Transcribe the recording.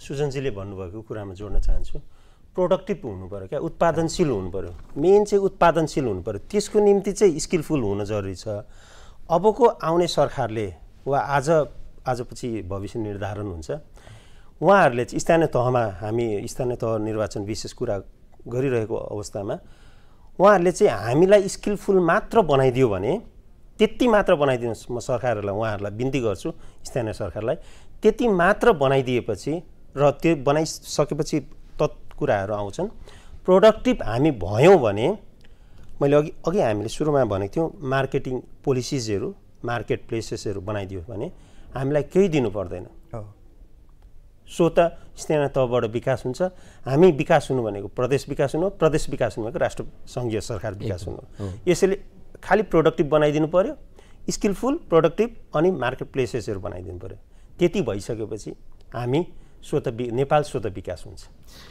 सुजनजीले भन्नुभएको कुरामा जोड्न चाहन्छु प्रोडक्टिभ हुनु पऱ्यो क्या उत्पादनशील हुनु पऱ्यो मेन चाहिँ उत्पादनशील हुनु पऱ्यो त्यसको निम्ति चाहिँ स्किलफुल हुन जरुरी छ अबको आउने सरकारले वा आज आजपछि भविष्य निर्धारण हुन्छ उहाँहरूले चाहिँ स्थानीय तहमा हामी स्थानीय तह निर्वाचन विशेष कुरा गरिरहेको अवस्थामा उहाँहरूले चाहिँ हामीलाई स्किलफुल मात्र बनाइदियो भने त्यति मात्र बनाइदिनुहोस् म सरकारहरूलाई उहाँहरूलाई बिन्ती गर्छु स्थानीय सरकारलाई त्यति मात्र बनाइदिएपछि र त्यो बनाइसकेपछि तत् कुराहरू आउँछन् प्रोडक्टिभ हामी भयौँ भने मैले अघि अघि हामीले सुरुमा भनेको थियौँ मार्केटिङ पोलिसिजहरू मार्केट प्लेसेसहरू बनाइदियो भने हामीलाई केही दिनु पर्दैन सो त स्थानीय तहबाट विकास हुन्छ हामी विकास हुनु भनेको प्रदेश विकास हुनु हो प्रदेश विकास हुनु भनेको राष्ट्र सङ्घीय सरकार विकास हुनु हो यसैले खालि प्रोडक्टिभ बनाइदिनु पऱ्यो स्किलफुल प्रोडक्टिभ अनि मार्केट प्लेसेसहरू बनाइदिनु पऱ्यो त्यति भइसकेपछि हामी स्वत नेपाल स्वत विकास हुन्छ